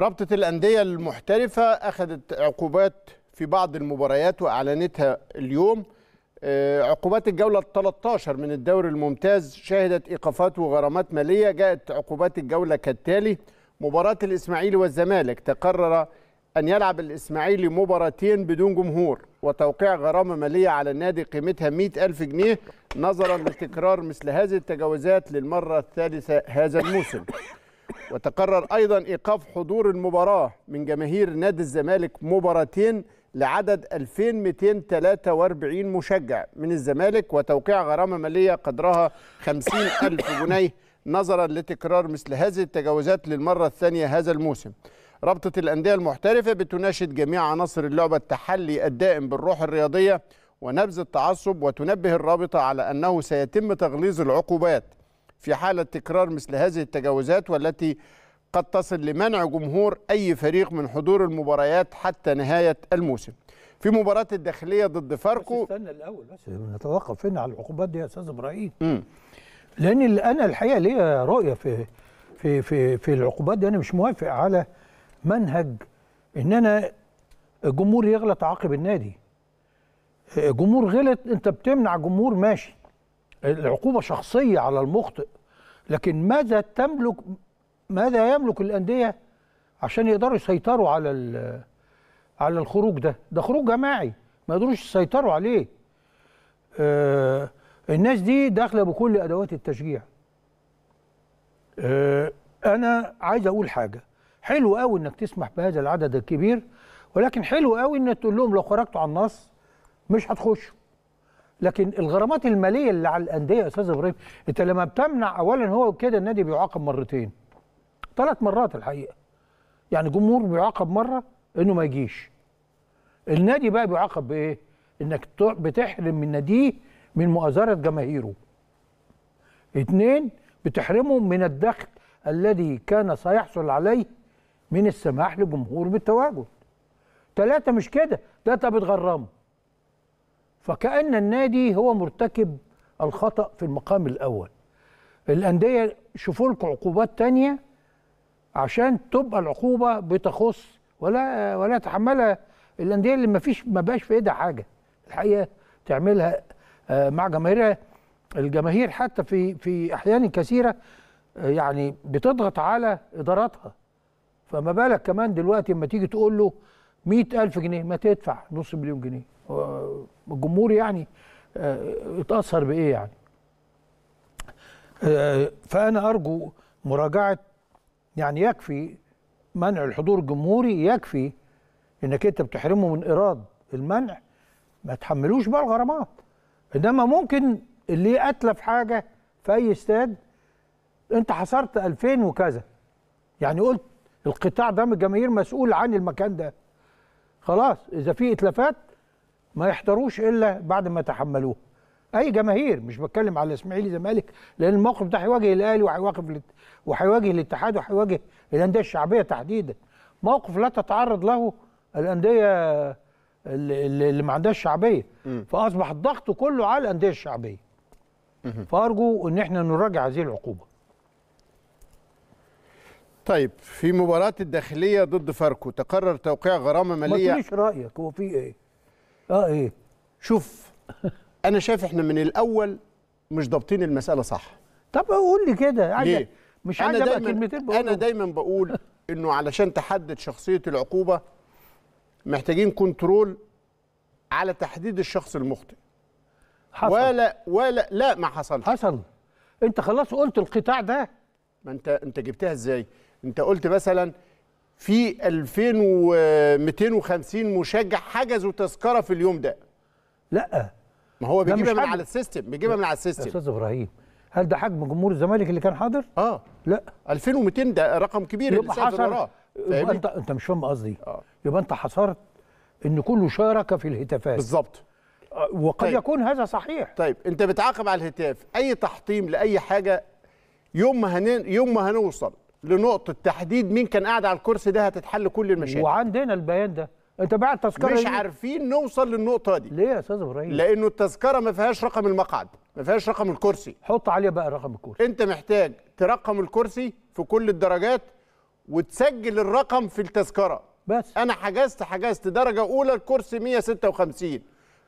رابطة الأندية المحترفة أخذت عقوبات في بعض المباريات وأعلنتها اليوم آه، عقوبات الجولة 13 من الدوري الممتاز شهدت إيقافات وغرامات مالية جاءت عقوبات الجولة كالتالي مباراة الإسماعيلي والزمالك تقرر أن يلعب الإسماعيلي مباراتين بدون جمهور وتوقيع غرامة مالية على النادي قيمتها 100 ألف جنيه نظرا لتكرار مثل هذه التجاوزات للمرة الثالثة هذا الموسم وتقرر أيضا إيقاف حضور المباراة من جماهير نادي الزمالك مباراتين لعدد 2243 مشجع من الزمالك وتوقيع غرامة مالية قدرها 50000 جنيه نظرا لتكرار مثل هذه التجاوزات للمرة الثانية هذا الموسم رابطة الأندية المحترفة بتناشد جميع عناصر اللعبة التحلي الدائم بالروح الرياضية ونبذ التعصب وتنبه الرابطة على أنه سيتم تغليظ العقوبات في حالة تكرار مثل هذه التجاوزات والتي قد تصل لمنع جمهور أي فريق من حضور المباريات حتى نهاية الموسم في مباراة الداخلية ضد فاركو بس استنى الأول بس نتوقف فين على العقوبات دي يا أستاذ إبراهيم لأن أنا الحقيقة ليا رؤية في في في في العقوبات دي أنا مش موافق على منهج إن أنا الجمهور يغلط عاقب النادي جمهور غلط أنت بتمنع جمهور ماشي العقوبة شخصية على المخطئ لكن ماذا تملك ماذا يملك الأندية عشان يقدروا يسيطروا على على الخروج ده ده خروج جماعي ما يقدروش يسيطروا عليه آه الناس دي داخله بكل ادوات التشجيع آه انا عايز اقول حاجه حلو قوي انك تسمح بهذا العدد الكبير ولكن حلو قوي انك تقول لهم لو خرجتوا على النص مش هتخشوا لكن الغرامات الماليه اللي على الانديه يا استاذ ابراهيم انت لما بتمنع اولا هو كده النادي بيعاقب مرتين ثلاث مرات الحقيقه يعني جمهور بيعاقب مره انه ما يجيش النادي بقى بيعاقب بايه انك بتحرم من ناديه من مؤازره جماهيره اثنين بتحرمه من الدخل الذي كان سيحصل عليه من السماح لجمهور بالتواجد ثلاثة مش كده ده انت بتغرمه فكأن النادي هو مرتكب الخطأ في المقام الأول الأندية شوفوا لكم عقوبات تانية عشان تبقى العقوبة بتخص ولا ولا تحملها الأندية اللي ما فيش ما بقاش في إيدها حاجة الحقيقة تعملها آه، مع جماهيرها الجماهير حتى في في أحيان كثيرة آه، يعني بتضغط على إداراتها فما بالك كمان دلوقتي لما تيجي تقول له 100000 جنيه ما تدفع نص مليون جنيه الجمهور يعني يتاثر آه، بايه يعني آه، فانا ارجو مراجعه يعني يكفي منع الحضور الجمهوري يكفي انك انت بتحرمه من ايراد المنع ما تحملوش بقى الغرامات انما ممكن اللي اتلف حاجه في اي استاد انت حصرت 2000 وكذا يعني قلت القطاع ده من الجماهير مسؤول عن المكان ده خلاص اذا في اتلافات ما يحضروش الا بعد ما تحملوه اي جماهير مش بتكلم على الاسماعيلي زمالك لان الموقف ده هيواجه الاهلي وهيواجه وهيواجه الاتحاد وهيواجه الانديه الشعبيه تحديدا موقف لا تتعرض له الانديه اللي ما عندهاش شعبيه فاصبح الضغط كله على الانديه الشعبيه فارجو ان احنا نراجع هذه العقوبه طيب في مباراه الداخليه ضد فاركو تقرر توقيع غرامه ماليه ما تقوليش رايك هو في ايه اه ايه شوف انا شايف احنا من الاول مش ضابطين المساله صح طب قول لي كده يعني مش انا دايما انا دايما بقول انه علشان تحدد شخصيه العقوبه محتاجين كنترول على تحديد الشخص المخطئ حصل ولا ولا لا ما حصلش حصل انت خلاص قلت القطاع ده ما انت انت جبتها ازاي انت قلت مثلا في 2250 مشجع حجزوا تذكره في اليوم ده لا ما هو بيجيبها من على السيستم بيجيبها من على السيستم يا استاذ ابراهيم هل ده حجم جمهور الزمالك اللي كان حاضر اه لا 2200 ده رقم كبير يبقى حصر يبقى انت انت مش فاهم قصدي آه. يبقى انت حصرت ان كله شارك في الهتافات بالظبط آه، وقد طيب. يكون هذا صحيح طيب انت بتعاقب على الهتاف اي تحطيم لاي حاجه يوم ما هن... يوم ما هنوصل لنقطه تحديد مين كان قاعد على الكرسي ده هتتحل كل المشاكل وعندنا البيان ده انت بعت التذكره مش عارفين نوصل للنقطه دي ليه يا استاذ ابراهيم لانه التذكره ما فيهاش رقم المقعد ما فيهاش رقم الكرسي حط عليها بقى رقم الكرسي انت محتاج ترقم الكرسي في كل الدرجات وتسجل الرقم في التذكره بس انا حجزت حجزت درجه اولى الكرسي 156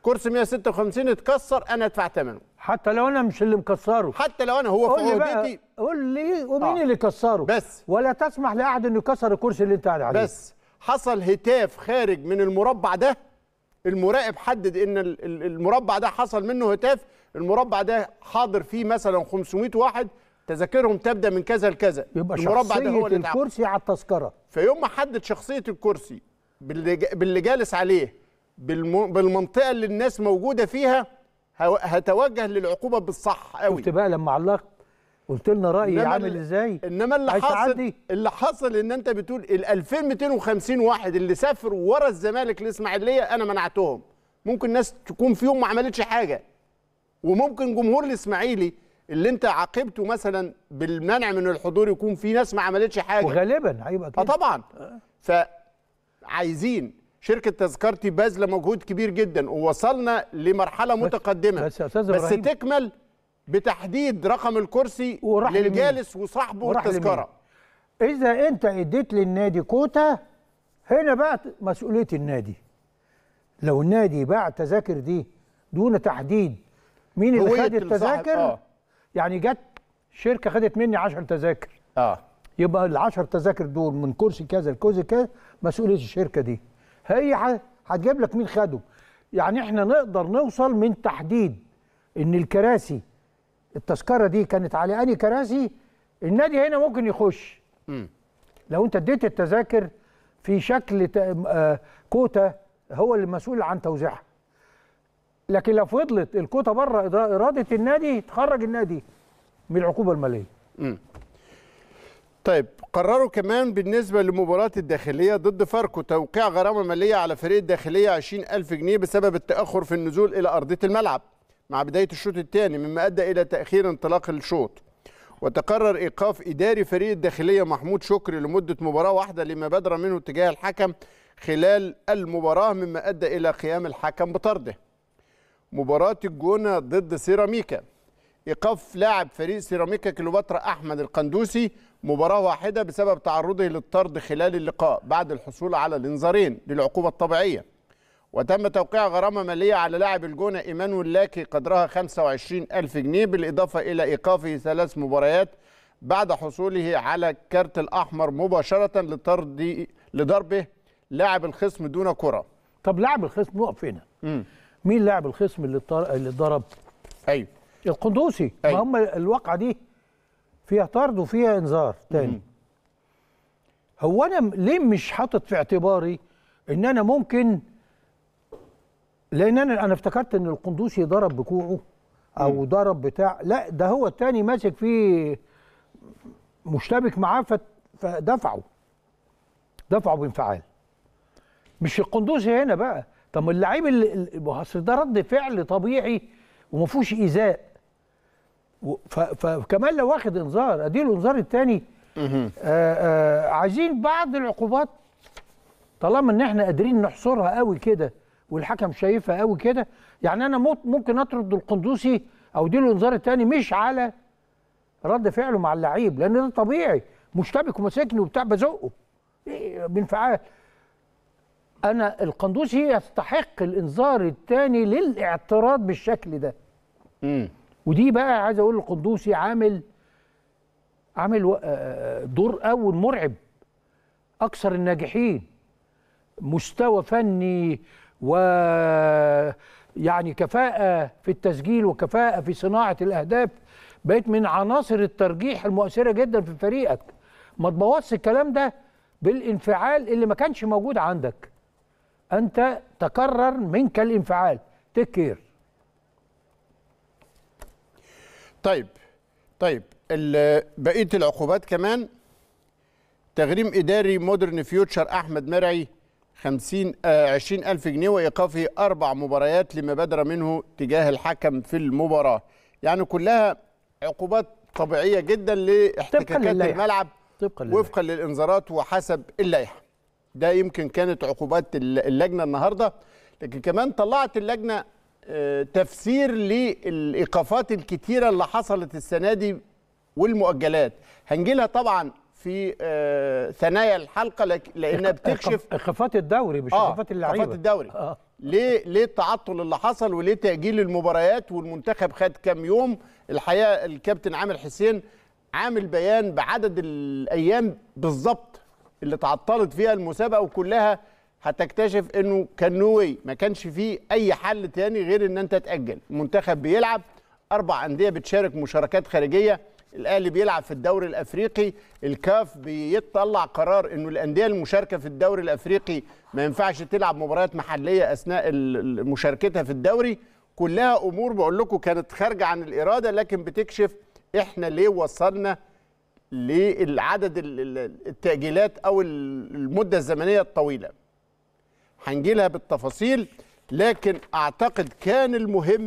كرسي 156 اتكسر انا ادفع ثمنه حتى لو انا مش اللي مكسره حتى لو انا هو في عقدتي قول لي ومين آه. اللي كسره بس ولا تسمح لاحد انه يكسر الكرسي اللي انت قاعد عليه بس حصل هتاف خارج من المربع ده المراقب حدد ان المربع ده حصل منه هتاف المربع ده حاضر فيه مثلا 500 واحد تذاكرهم تبدا من كذا لكذا يبقى المربع ده هو الكرسي على التذكره فيوم ما حدد شخصيه الكرسي باللي, باللي جالس عليه بالمنطقه اللي الناس موجوده فيها هتوجه للعقوبه بالصح قوي شفت بقى لما علقت قلت لنا رايي عامل ازاي انما اللي حصل عندي. اللي حصل ان انت بتقول ال 2250 واحد اللي سافروا ورا الزمالك الاسماعيليه انا منعتهم ممكن ناس تكون فيهم ما عملتش حاجه وممكن جمهور الاسماعيلي اللي انت عاقبته مثلا بالمنع من الحضور يكون في ناس ما عملتش حاجه وغالبا هيبقى كده أيوة، آه، طبعا آه. فعايزين شركه تذكرتي باذله مجهود كبير جدا ووصلنا لمرحله متقدمه بس, بس, بس تكمل بتحديد رقم الكرسي للجالس وصاحبه والتذكره اذا انت اديت للنادي كوتا هنا بقى مسؤوليه النادي لو النادي باع التذاكر دي دون تحديد مين اللي خد التذاكر آه. يعني جت شركه خدت مني 10 تذاكر اه يبقى ال 10 تذاكر دول من كرسي كذا لكرسي كذا مسؤوليه الشركه دي هي هتجيب لك مين خدهم يعني احنا نقدر نوصل من تحديد ان الكراسي التذكره دي كانت على انهي كراسي النادي هنا ممكن يخش م. لو انت اديت التذاكر في شكل آه، كوتا هو اللي مسؤول عن توزيعها لكن لو فضلت الكوتا بره اراده النادي تخرج النادي من العقوبه الماليه م. طيب قرروا كمان بالنسبة لمباراة الداخلية ضد فاركو توقيع غرامة مالية على فريق الداخلية 20000 جنيه بسبب التأخر في النزول إلى أرضية الملعب مع بداية الشوط الثاني مما أدى إلى تأخير انطلاق الشوط وتقرر إيقاف إداري فريق الداخلية محمود شكري لمدة مباراة واحدة لما بدر منه تجاه الحكم خلال المباراة مما أدى إلى قيام الحكم بطرده مباراة الجونة ضد سيراميكا ايقاف لاعب فريق سيراميكا كليوباترا احمد القندوسي مباراه واحده بسبب تعرضه للطرد خلال اللقاء بعد الحصول على الانذارين للعقوبه الطبيعيه وتم توقيع غرامه ماليه على لاعب الجونه إيمان ولاكي قدرها 25 ألف جنيه بالاضافه الى ايقافه ثلاث مباريات بعد حصوله على الكارت الاحمر مباشره لطرد لضربه لاعب الخصم دون كره طب لاعب الخصم نقف هنا مين لاعب الخصم اللي اللي ضرب ايوه القندوسي أي. ما هم الواقعه دي فيها طرد وفيها انذار تاني هو انا ليه مش حاطط في اعتباري ان انا ممكن لان انا انا افتكرت ان القندوسي ضرب بكوعه او ضرب بتاع لا ده هو التاني ماسك فيه مشتبك معاه فدفعه دفعه بانفعال مش القندوسي هنا بقى طب اللعيب اللي اصل ده رد فعل طبيعي وما فيهوش ايذاء فكمان لو واخد انذار اديله الانذار الثاني آه، آه، عايزين بعض العقوبات طالما ان احنا قادرين نحصرها قوي كده والحكم شايفها قوي كده يعني انا ممكن اطرد القندوسي او اديله الانذار الثاني مش على رد فعله مع اللعيب لان ده طبيعي مشتبك وماسكني وبتاع بزقه بانفعال إيه، انا القندوسي يستحق الانذار الثاني للاعتراض بالشكل ده امم ودي بقى عايز اقول القندوسي عامل عامل آه، آه، دور اول مرعب اكثر الناجحين مستوى فني و يعني كفاءة في التسجيل وكفاءة في صناعة الأهداف بقيت من عناصر الترجيح المؤثرة جدا في فريقك ما تبوظش الكلام ده بالانفعال اللي ما كانش موجود عندك أنت تكرر منك الانفعال تكير طيب طيب بقيه العقوبات كمان تغريم اداري مودرن فيوتشر احمد مرعي 50 آه 20000 جنيه وايقافه اربع مباريات لما بدر منه تجاه الحكم في المباراه يعني كلها عقوبات طبيعيه جدا لاحتكاكات الملعب طبقا وفقا للانذارات وحسب اللائحه ده يمكن كانت عقوبات اللجنه النهارده لكن كمان طلعت اللجنه تفسير للايقافات الكتيره اللي حصلت السنه دي والمؤجلات هنجيلها طبعا في آه، ثنايا الحلقه لانها بتكشف ايقافات الدوري مش آه، ايقافات آه اللعيبه ايقافات الدوري آه. ليه ليه التعطل اللي حصل وليه تاجيل المباريات والمنتخب خد كام يوم الحقيقه الكابتن عامر حسين عامل بيان بعدد الايام بالظبط اللي تعطلت فيها المسابقه وكلها هتكتشف انه كان نوي ما كانش فيه اي حل تاني غير ان انت تاجل المنتخب بيلعب اربع انديه بتشارك مشاركات خارجيه الاهلي بيلعب في الدوري الافريقي الكاف بيطلع قرار انه الانديه المشاركه في الدوري الافريقي ما ينفعش تلعب مباريات محليه اثناء مشاركتها في الدوري كلها امور بقول لكم كانت خارجه عن الاراده لكن بتكشف احنا ليه وصلنا للعدد التاجيلات او المده الزمنيه الطويله هنجي لها بالتفاصيل لكن اعتقد كان المهم